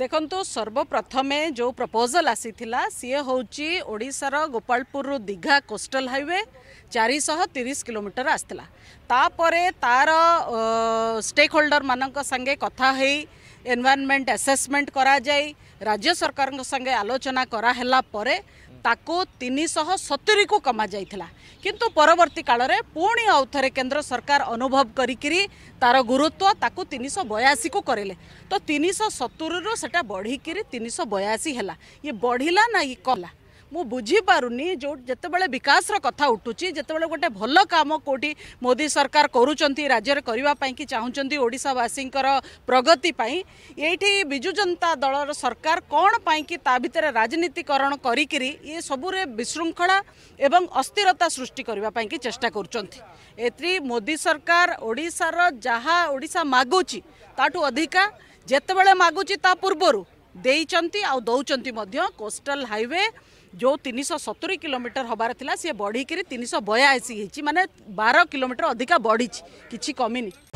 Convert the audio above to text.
ଦେଖନ୍ତୁ ସର୍ବପ୍ରଥମେ ଯେଉଁ ପ୍ରପୋଜାଲ୍ ଆସିଥିଲା ସିଏ ହେଉଛି ଓଡ଼ିଶାର ଗୋପାଳପୁରରୁ ଦୀଘା କୋଷ୍ଟାଲ୍ ହାଇୱେ ଚାରିଶହ ତିରିଶ କିଲୋମିଟର ଆସିଥିଲା ତାପରେ ତା'ର ଷ୍ଟେକ୍ ହୋଲ୍ଡରମାନଙ୍କ ସାଙ୍ଗେ କଥା ହେଇ ଏନ୍ଭାରମେଣ୍ଟ ଆସେସମେଣ୍ଟ କରାଯାଇ ରାଜ୍ୟ ସରକାରଙ୍କ ସାଙ୍ଗେ ଆଲୋଚନା କରାହେଲା ପରେ ତାକୁ ତିନିଶହ ସତୁରିକୁ କମାଯାଇଥିଲା କିନ୍ତୁ ପରବର୍ତ୍ତୀ କାଳରେ ପୁଣି ଆଉ ଥରେ କେନ୍ଦ୍ର ସରକାର ଅନୁଭବ କରିକିରି ତାର ଗୁରୁତ୍ୱ ତାକୁ ତିନିଶହ ବୟାଅଶୀକୁ କରିଲେ ତ ତିନିଶହ ସତୁରିରୁ ସେଇଟା ବଢ଼ିକିରି ତିନିଶହ ବୟାଅଶୀ ହେଲା ଇଏ ବଢ଼ିଲା ନା ଇଏ କଲା ମୁଁ ବୁଝିପାରୁନି ଯେଉଁ ଯେତେବେଳେ ବିକାଶର କଥା ଉଠୁଛି ଯେତେବେଳେ ଗୋଟେ ଭଲ କାମ କେଉଁଠି ମୋଦି ସରକାର କରୁଛନ୍ତି ରାଜ୍ୟରେ କରିବା ପାଇଁକି ଚାହୁଁଛନ୍ତି ଓଡ଼ିଶାବାସୀଙ୍କର ପ୍ରଗତି ପାଇଁ ଏଇଠି ବିଜୁ ଜନତା ଦଳର ସରକାର କ'ଣ ପାଇଁକି ତା ଭିତରେ ରାଜନୀତିକରଣ କରିକିରି ଏ ସବୁରେ ବିଶୃଙ୍ଖଳା ଏବଂ ଅସ୍ଥିରତା ସୃଷ୍ଟି କରିବା ପାଇଁକି ଚେଷ୍ଟା କରୁଛନ୍ତି ଏଥିରେ ମୋଦି ସରକାର ଓଡ଼ିଶାର ଯାହା ଓଡ଼ିଶା ମାଗୁଛି ତାଠୁ ଅଧିକା ଯେତେବେଳେ ମାଗୁଛି ତା ପୂର୍ବରୁ ଦେଇଛନ୍ତି ଆଉ ଦେଉଛନ୍ତି ମଧ୍ୟ କୋଷ୍ଟାଲ ହାଇୱେ जो तीन सौ सतुरी किलोमीटर हबार थी सी बढ़ी तीन सौ बयासी मानने बार किलोमीटर अधिका बढ़ी किसी कमिनी